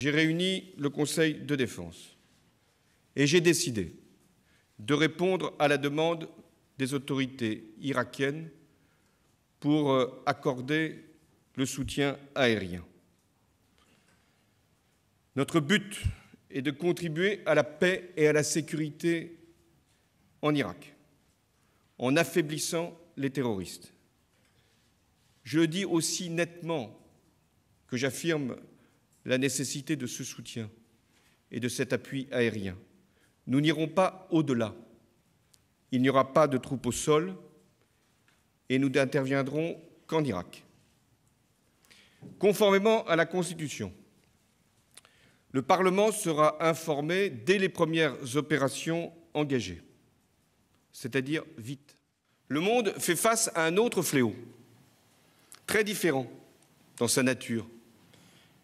J'ai réuni le Conseil de défense et j'ai décidé de répondre à la demande des autorités irakiennes pour euh, accorder le soutien aérien. Notre but est de contribuer à la paix et à la sécurité en Irak en affaiblissant les terroristes. Je le dis aussi nettement que j'affirme la nécessité de ce soutien et de cet appui aérien. Nous n'irons pas au-delà. Il n'y aura pas de troupes au sol et nous n'interviendrons qu'en Irak. Conformément à la Constitution, le Parlement sera informé dès les premières opérations engagées, c'est-à-dire vite. Le monde fait face à un autre fléau, très différent dans sa nature,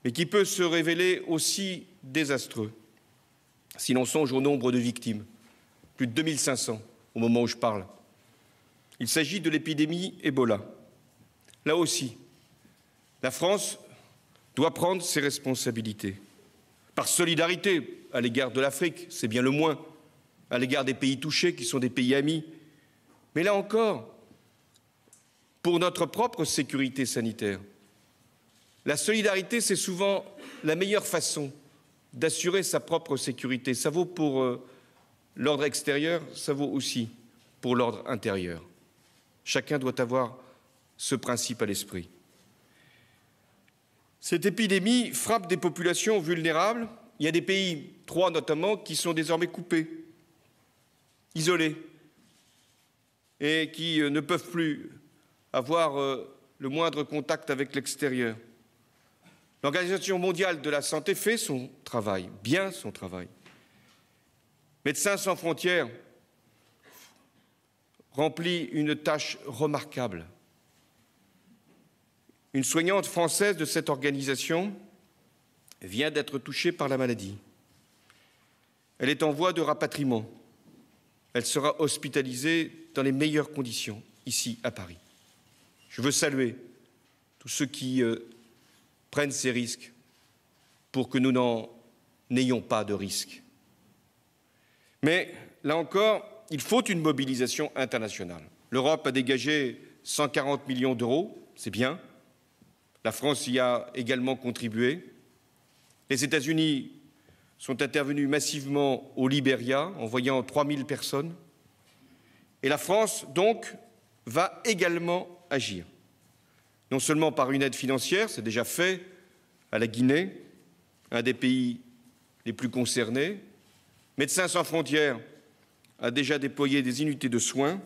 mais qui peut se révéler aussi désastreux si l'on songe au nombre de victimes, plus de 2500 au moment où je parle. Il s'agit de l'épidémie Ebola. Là aussi, la France doit prendre ses responsabilités, par solidarité à l'égard de l'Afrique, c'est bien le moins, à l'égard des pays touchés qui sont des pays amis, mais là encore, pour notre propre sécurité sanitaire, la solidarité, c'est souvent la meilleure façon d'assurer sa propre sécurité. Ça vaut pour euh, l'ordre extérieur, ça vaut aussi pour l'ordre intérieur. Chacun doit avoir ce principe à l'esprit. Cette épidémie frappe des populations vulnérables. Il y a des pays, trois notamment, qui sont désormais coupés, isolés, et qui euh, ne peuvent plus avoir euh, le moindre contact avec l'extérieur. L'Organisation mondiale de la santé fait son travail, bien son travail. Médecins sans frontières remplit une tâche remarquable. Une soignante française de cette organisation vient d'être touchée par la maladie. Elle est en voie de rapatriement. Elle sera hospitalisée dans les meilleures conditions, ici à Paris. Je veux saluer tous ceux qui euh, prennent ces risques pour que nous n'en n'ayons pas de risques. Mais là encore, il faut une mobilisation internationale. L'Europe a dégagé 140 millions d'euros, c'est bien. La France y a également contribué. Les États-Unis sont intervenus massivement au Libéria, envoyant 000 personnes. Et la France, donc, va également agir non seulement par une aide financière, c'est déjà fait à la Guinée, un des pays les plus concernés. Médecins sans frontières a déjà déployé des unités de soins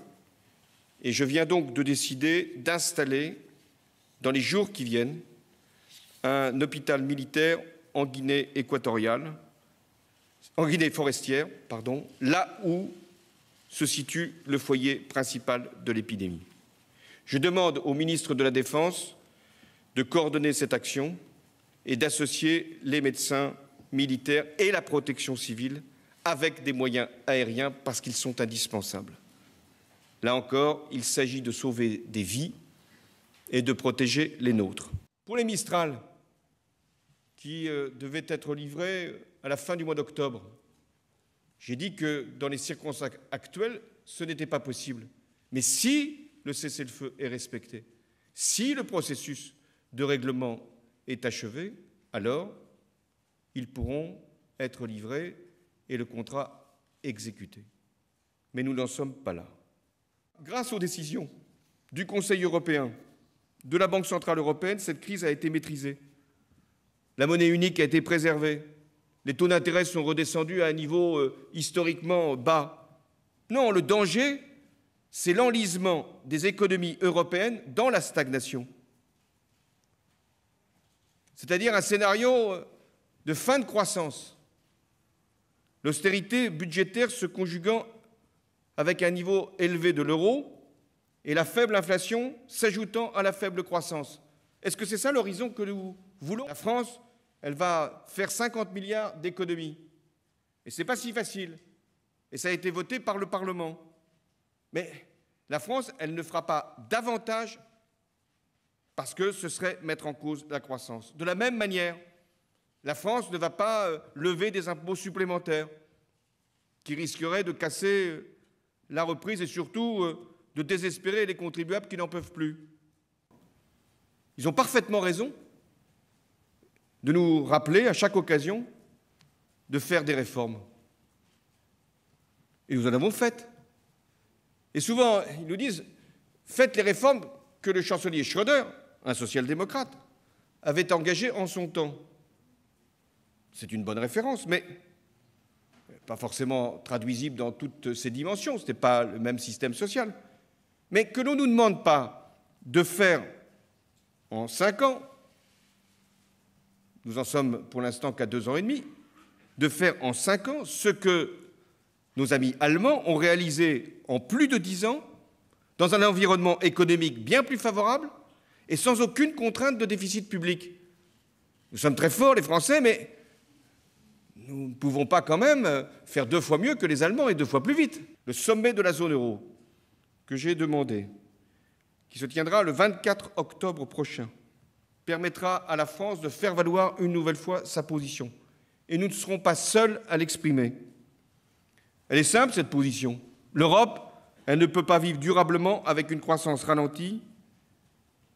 et je viens donc de décider d'installer dans les jours qui viennent un hôpital militaire en Guinée équatoriale, en Guinée forestière, pardon, là où se situe le foyer principal de l'épidémie. Je demande au ministre de la Défense de coordonner cette action et d'associer les médecins militaires et la protection civile avec des moyens aériens parce qu'ils sont indispensables. Là encore, il s'agit de sauver des vies et de protéger les nôtres. Pour les Mistral, qui euh, devaient être livrés à la fin du mois d'octobre, j'ai dit que dans les circonstances actuelles, ce n'était pas possible. Mais si le cessez-le-feu est respecté, si le processus de règlement est achevé, alors ils pourront être livrés et le contrat exécuté. Mais nous n'en sommes pas là. Grâce aux décisions du Conseil européen, de la Banque centrale européenne, cette crise a été maîtrisée. La monnaie unique a été préservée. Les taux d'intérêt sont redescendus à un niveau euh, historiquement bas. Non, le danger c'est l'enlisement des économies européennes dans la stagnation. C'est-à-dire un scénario euh, de fin de croissance. L'austérité budgétaire se conjuguant avec un niveau élevé de l'euro et la faible inflation s'ajoutant à la faible croissance. Est-ce que c'est ça l'horizon que nous voulons La France, elle va faire 50 milliards d'économies. Et ce n'est pas si facile. Et ça a été voté par le Parlement. Mais la France, elle ne fera pas davantage parce que ce serait mettre en cause la croissance. De la même manière, la France ne va pas euh, lever des impôts supplémentaires qui risqueraient de casser euh, la reprise et surtout euh, de désespérer les contribuables qui n'en peuvent plus. Ils ont parfaitement raison de nous rappeler à chaque occasion de faire des réformes. Et nous en avons fait. Et souvent, ils nous disent faites les réformes que le chancelier Schröder, un social-démocrate, avait engagées en son temps. C'est une bonne référence, mais pas forcément traduisible dans toutes ses dimensions. Ce n'est pas le même système social. Mais que l'on ne nous demande pas de faire en cinq ans, nous en sommes pour l'instant qu'à deux ans et demi, de faire en cinq ans ce que nos amis allemands ont réalisé en plus de dix ans, dans un environnement économique bien plus favorable et sans aucune contrainte de déficit public. Nous sommes très forts, les Français, mais nous ne pouvons pas quand même euh, faire deux fois mieux que les Allemands et deux fois plus vite. Le sommet de la zone euro que j'ai demandé, qui se tiendra le 24 octobre prochain, permettra à la France de faire valoir une nouvelle fois sa position. Et nous ne serons pas seuls à l'exprimer. Elle est simple, cette position. L'Europe, elle ne peut pas vivre durablement avec une croissance ralentie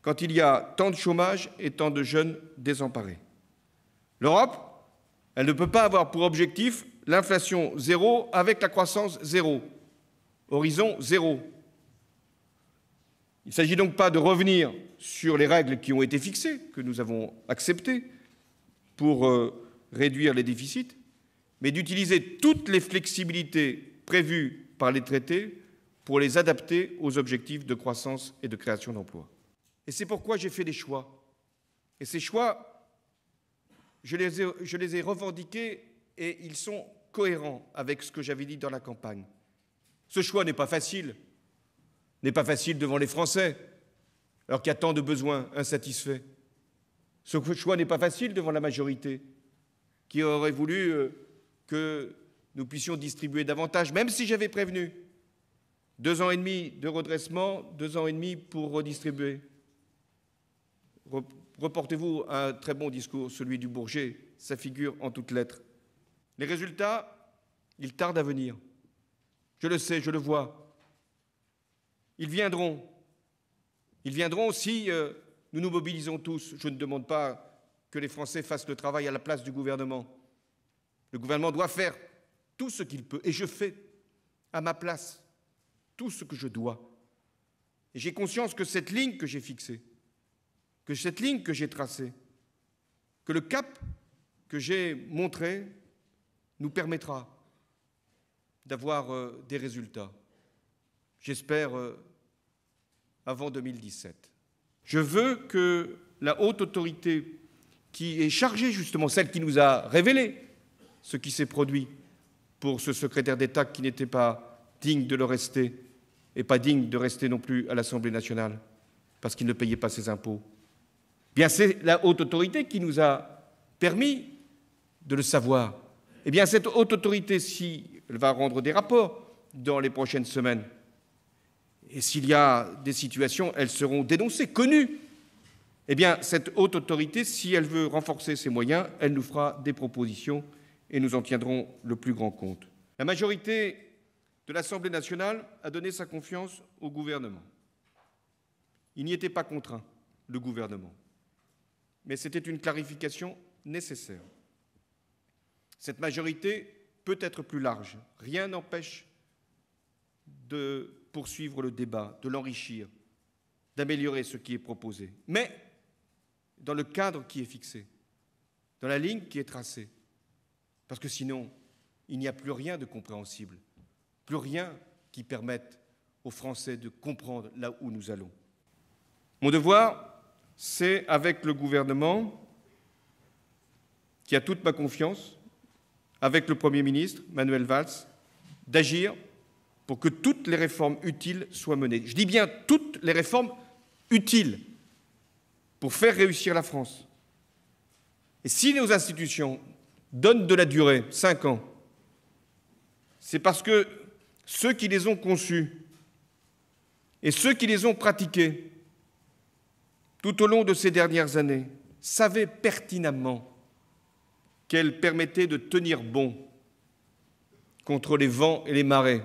quand il y a tant de chômage et tant de jeunes désemparés. L'Europe, elle ne peut pas avoir pour objectif l'inflation zéro avec la croissance zéro, horizon zéro. Il ne s'agit donc pas de revenir sur les règles qui ont été fixées, que nous avons acceptées, pour euh, réduire les déficits, mais d'utiliser toutes les flexibilités prévues par les traités pour les adapter aux objectifs de croissance et de création d'emplois. Et c'est pourquoi j'ai fait des choix. Et ces choix, je les, ai, je les ai revendiqués et ils sont cohérents avec ce que j'avais dit dans la campagne. Ce choix n'est pas facile, n'est pas facile devant les Français, alors qu'il y a tant de besoins insatisfaits. Ce choix n'est pas facile devant la majorité, qui aurait voulu euh, que nous puissions distribuer davantage, même si j'avais prévenu. Deux ans et demi de redressement, deux ans et demi pour redistribuer. Reportez-vous à un très bon discours, celui du Bourget, sa figure en toutes lettres. Les résultats, ils tardent à venir. Je le sais, je le vois. Ils viendront. Ils viendront si euh, nous nous mobilisons tous. Je ne demande pas que les Français fassent le travail à la place du gouvernement. Le gouvernement doit faire tout ce qu'il peut, et je fais à ma place tout ce que je dois. Et j'ai conscience que cette ligne que j'ai fixée, que cette ligne que j'ai tracée, que le cap que j'ai montré nous permettra d'avoir euh, des résultats, j'espère, euh, avant 2017. Je veux que la haute autorité qui est chargée justement, celle qui nous a révélé ce qui s'est produit pour ce secrétaire d'État qui n'était pas digne de le rester et pas digne de rester non plus à l'Assemblée nationale parce qu'il ne payait pas ses impôts. Bien, c'est la haute autorité qui nous a permis de le savoir. Eh bien, cette haute autorité, si elle va rendre des rapports dans les prochaines semaines, et s'il y a des situations, elles seront dénoncées, connues. Eh bien, cette haute autorité, si elle veut renforcer ses moyens, elle nous fera des propositions et nous en tiendrons le plus grand compte. La majorité de l'Assemblée nationale a donné sa confiance au gouvernement. Il n'y était pas contraint, le gouvernement, mais c'était une clarification nécessaire. Cette majorité peut être plus large. Rien n'empêche de poursuivre le débat, de l'enrichir, d'améliorer ce qui est proposé, mais dans le cadre qui est fixé, dans la ligne qui est tracée, parce que sinon, il n'y a plus rien de compréhensible, plus rien qui permette aux Français de comprendre là où nous allons. Mon devoir, c'est avec le gouvernement, qui a toute ma confiance, avec le Premier ministre, Manuel Valls, d'agir pour que toutes les réformes utiles soient menées. Je dis bien toutes les réformes utiles pour faire réussir la France. Et si nos institutions donnent de la durée, cinq ans, c'est parce que ceux qui les ont conçus et ceux qui les ont pratiqués tout au long de ces dernières années savaient pertinemment qu'elles permettaient de tenir bon contre les vents et les marées